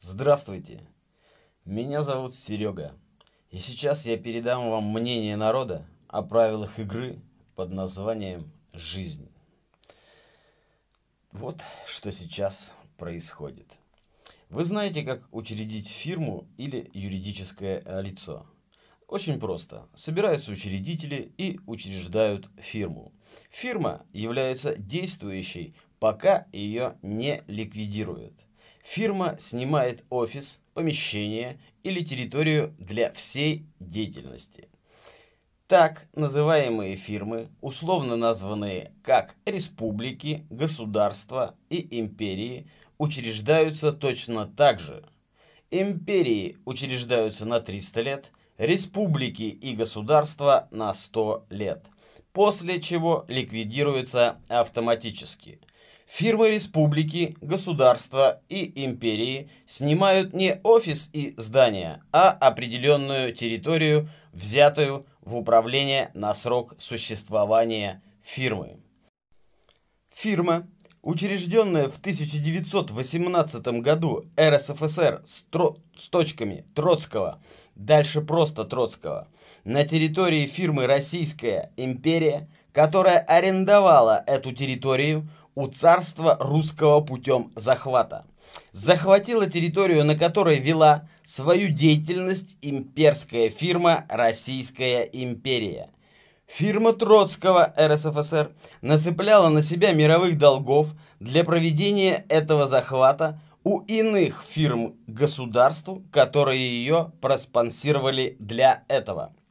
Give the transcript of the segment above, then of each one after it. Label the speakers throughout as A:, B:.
A: Здравствуйте! Меня зовут Серега, и сейчас я передам вам мнение народа о правилах игры под названием «Жизнь». Вот что сейчас происходит. Вы знаете, как учредить фирму или юридическое лицо – очень просто. Собираются учредители и учреждают фирму. Фирма является действующей, пока ее не ликвидируют. Фирма снимает офис, помещение или территорию для всей деятельности. Так называемые фирмы, условно названные как республики, государства и империи, учреждаются точно так же. Империи учреждаются на 300 лет, республики и государства на 100 лет, после чего ликвидируются автоматически – Фирмы республики, государства и империи снимают не офис и здания, а определенную территорию, взятую в управление на срок существования фирмы. Фирма, учрежденная в 1918 году РСФСР с, тро с точками Троцкого, дальше просто Троцкого, на территории фирмы «Российская империя», которая арендовала эту территорию – у царства русского путем захвата. Захватила территорию, на которой вела свою деятельность имперская фирма «Российская империя». Фирма Троцкого РСФСР нацепляла на себя мировых долгов для проведения этого захвата у иных фирм государству, которые ее проспонсировали для этого –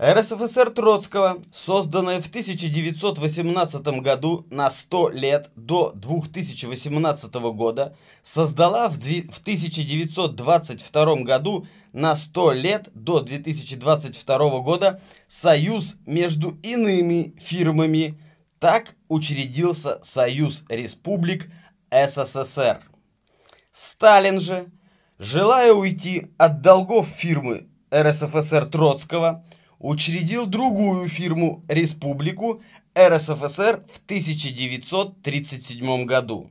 A: РСФСР Троцкого, созданная в 1918 году на 100 лет до 2018 года, создала в 1922 году на 100 лет до 2022 года союз между иными фирмами. Так учредился Союз Республик СССР. Сталин же, желая уйти от долгов фирмы РСФСР Троцкого – учредил другую фирму «Республику РСФСР» в 1937 году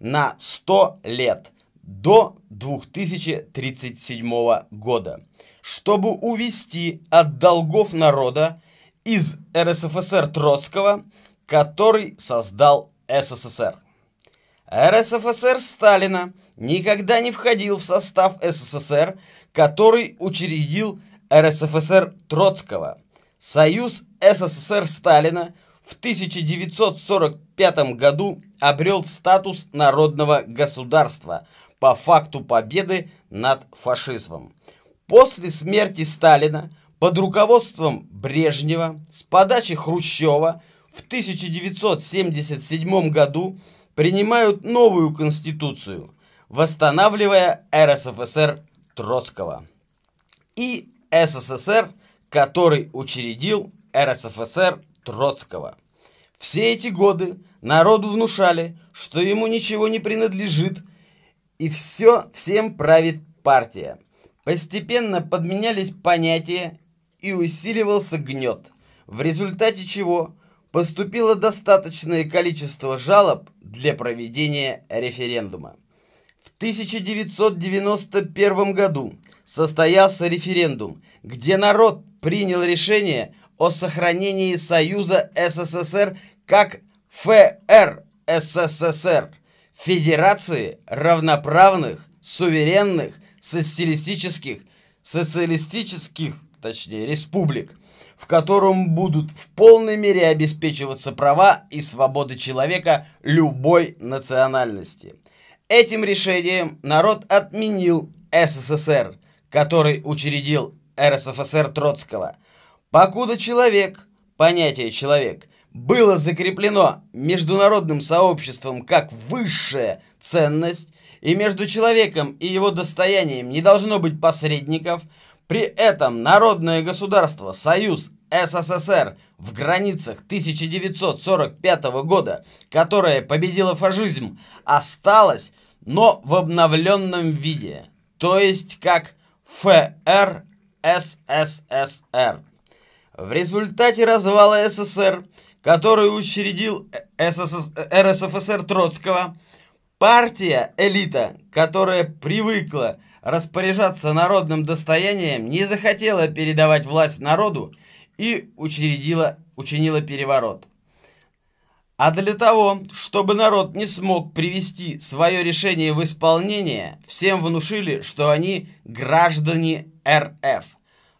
A: на 100 лет до 2037 года, чтобы увести от долгов народа из РСФСР Троцкого, который создал СССР. РСФСР Сталина никогда не входил в состав СССР, который учредил РСФСР Троцкого, Союз СССР Сталина в 1945 году обрел статус народного государства по факту победы над фашизмом. После смерти Сталина под руководством Брежнева с подачи Хрущева в 1977 году принимают новую конституцию, восстанавливая РСФСР Троцкого. И СССР, который учредил РСФСР Троцкого. Все эти годы народу внушали, что ему ничего не принадлежит, и все всем правит партия. Постепенно подменялись понятия и усиливался гнет, в результате чего поступило достаточное количество жалоб для проведения референдума. В 1991 году состоялся референдум, где народ принял решение о сохранении Союза СССР как ФРСССР Федерации равноправных, суверенных, социалистических, социалистических, точнее, республик, в котором будут в полной мере обеспечиваться права и свободы человека любой национальности. Этим решением народ отменил СССР, который учредил РСФСР Троцкого. Покуда человек, понятие «человек», было закреплено международным сообществом как высшая ценность, и между человеком и его достоянием не должно быть посредников, при этом народное государство Союз СССР в границах 1945 года, которое победило фашизм, осталось, но в обновленном виде, то есть как ФРСССР. В результате развала СССР, который учредил ССС... РСФСР Троцкого, партия элита, которая привыкла распоряжаться народным достоянием, не захотела передавать власть народу и учредила, учинила переворот. А для того, чтобы народ не смог привести свое решение в исполнение, всем внушили, что они граждане РФ.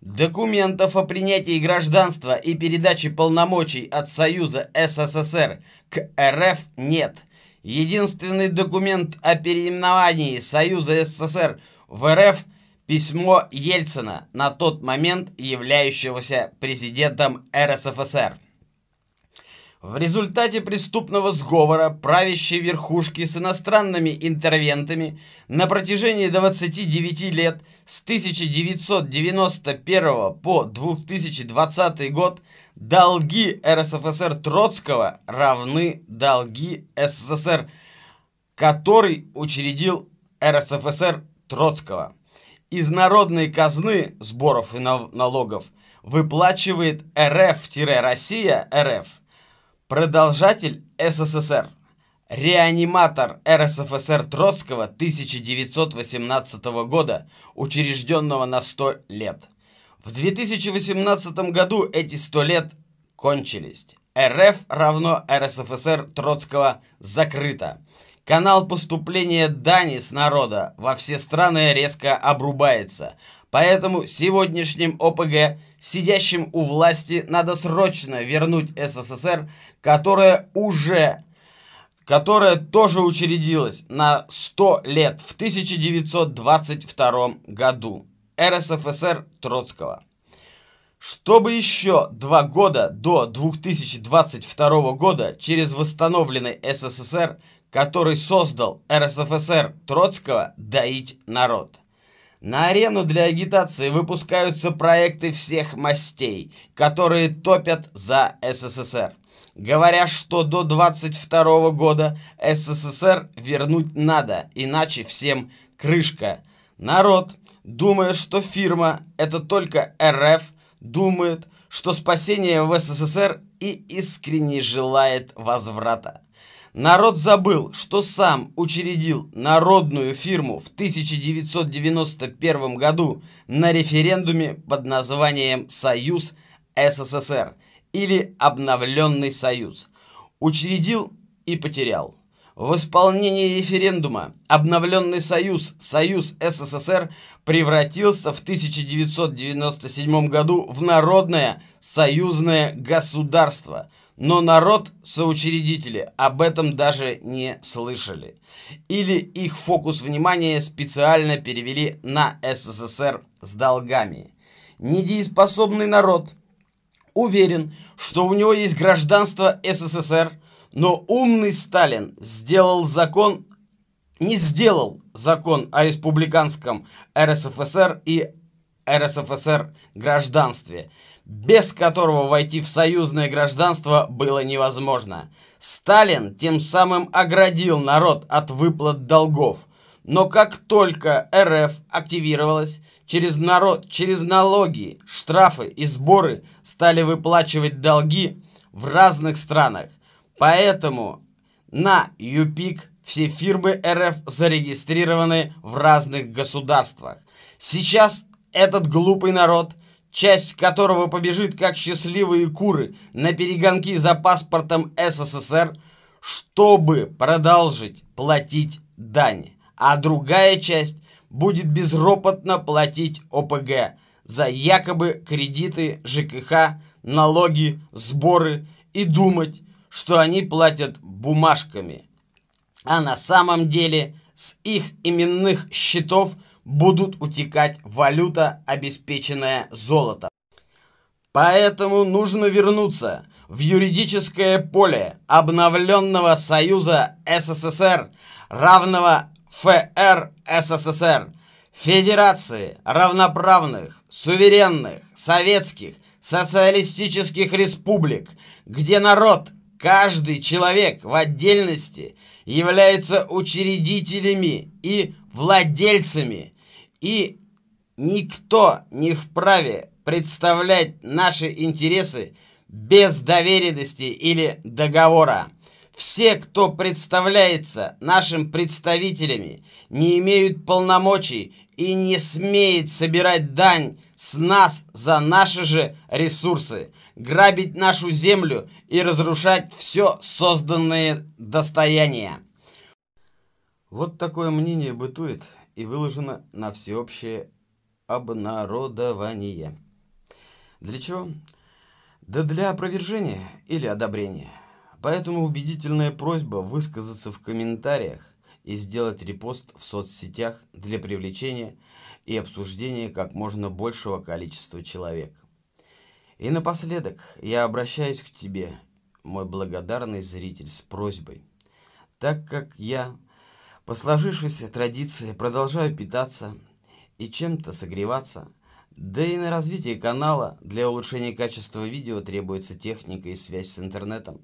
A: Документов о принятии гражданства и передаче полномочий от Союза СССР к РФ нет. Единственный документ о переименовании Союза СССР в РФ – письмо Ельцина, на тот момент являющегося президентом РСФСР. В результате преступного сговора правящей верхушки с иностранными интервентами на протяжении 29 лет с 1991 по 2020 год долги РСФСР Троцкого равны долги СССР, который учредил РСФСР Троцкого. Из народной казны сборов и налогов выплачивает РФ-Россия РФ Продолжатель СССР. Реаниматор РСФСР Троцкого 1918 года, учрежденного на 100 лет. В 2018 году эти 100 лет кончились. РФ равно РСФСР Троцкого закрыто. Канал поступления дани с народа во все страны резко обрубается. Поэтому сегодняшним ОПГ – Сидящим у власти надо срочно вернуть СССР, которая уже которая тоже учредилась на 100 лет в 1922 году. РСФСР Троцкого. Чтобы еще два года до 2022 года через восстановленный СССР, который создал РСФСР Троцкого, доить народ. На арену для агитации выпускаются проекты всех мастей, которые топят за СССР. Говоря, что до 22 года СССР вернуть надо, иначе всем крышка. Народ, думая, что фирма – это только РФ, думает, что спасение в СССР и искренне желает возврата. Народ забыл, что сам учредил народную фирму в 1991 году на референдуме под названием «Союз СССР» или «Обновленный Союз». Учредил и потерял. В исполнении референдума «Обновленный Союз» Союз СССР превратился в 1997 году в народное союзное государство. Но народ, соучредители, об этом даже не слышали. Или их фокус внимания специально перевели на СССР с долгами. Недееспособный народ уверен, что у него есть гражданство СССР, но умный Сталин сделал закон не сделал закон о республиканском РСФСР и РСФСР гражданстве, без которого войти в союзное гражданство было невозможно. Сталин тем самым оградил народ от выплат долгов. Но как только РФ активировалась, через, народ, через налоги, штрафы и сборы стали выплачивать долги в разных странах. Поэтому на ЮПИК все фирмы РФ зарегистрированы в разных государствах. Сейчас этот глупый народ, часть которого побежит как счастливые куры на перегонки за паспортом СССР, чтобы продолжить платить дань, а другая часть будет безропотно платить ОПГ за якобы кредиты, ЖКХ, налоги, сборы и думать, что они платят бумажками – а на самом деле с их именных счетов будут утекать валюта, обеспеченная золотом. Поэтому нужно вернуться в юридическое поле обновленного Союза СССР, равного ФР СССР, Федерации равноправных, суверенных, советских, социалистических республик, где народ, каждый человек в отдельности – являются учредителями и владельцами, и никто не вправе представлять наши интересы без доверенности или договора. Все, кто представляется нашим представителями, не имеют полномочий и не смеет собирать дань с нас за наши же ресурсы – грабить нашу землю и разрушать все созданное достояние. Вот такое мнение бытует и выложено на всеобщее обнародование. Для чего? Да для опровержения или одобрения. Поэтому убедительная просьба высказаться в комментариях и сделать репост в соцсетях для привлечения и обсуждения как можно большего количества человек. И напоследок я обращаюсь к тебе, мой благодарный зритель, с просьбой. Так как я, по сложившейся традиции, продолжаю питаться и чем-то согреваться, да и на развитие канала для улучшения качества видео требуется техника и связь с интернетом,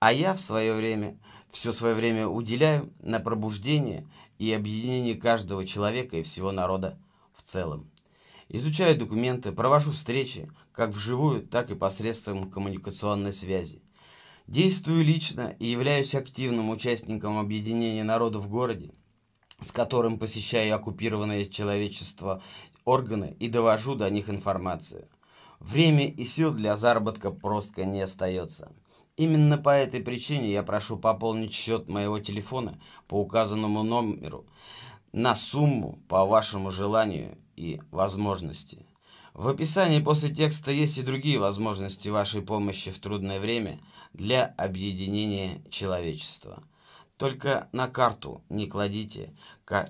A: а я в свое время, все свое время уделяю на пробуждение и объединение каждого человека и всего народа в целом. Изучаю документы, провожу встречи, как вживую, так и посредством коммуникационной связи. Действую лично и являюсь активным участником объединения народов в городе, с которым посещаю оккупированные человечество органы и довожу до них информацию. Время и сил для заработка просто не остается. Именно по этой причине я прошу пополнить счет моего телефона по указанному номеру на сумму по вашему желанию и возможности. В описании после текста есть и другие возможности вашей помощи в трудное время для объединения человечества. Только на карту не кладите.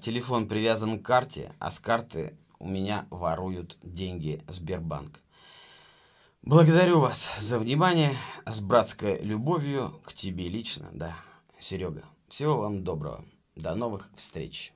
A: Телефон привязан к карте, а с карты у меня воруют деньги Сбербанк. Благодарю вас за внимание, с братской любовью к тебе лично, да, Серега. Всего вам доброго, до новых встреч.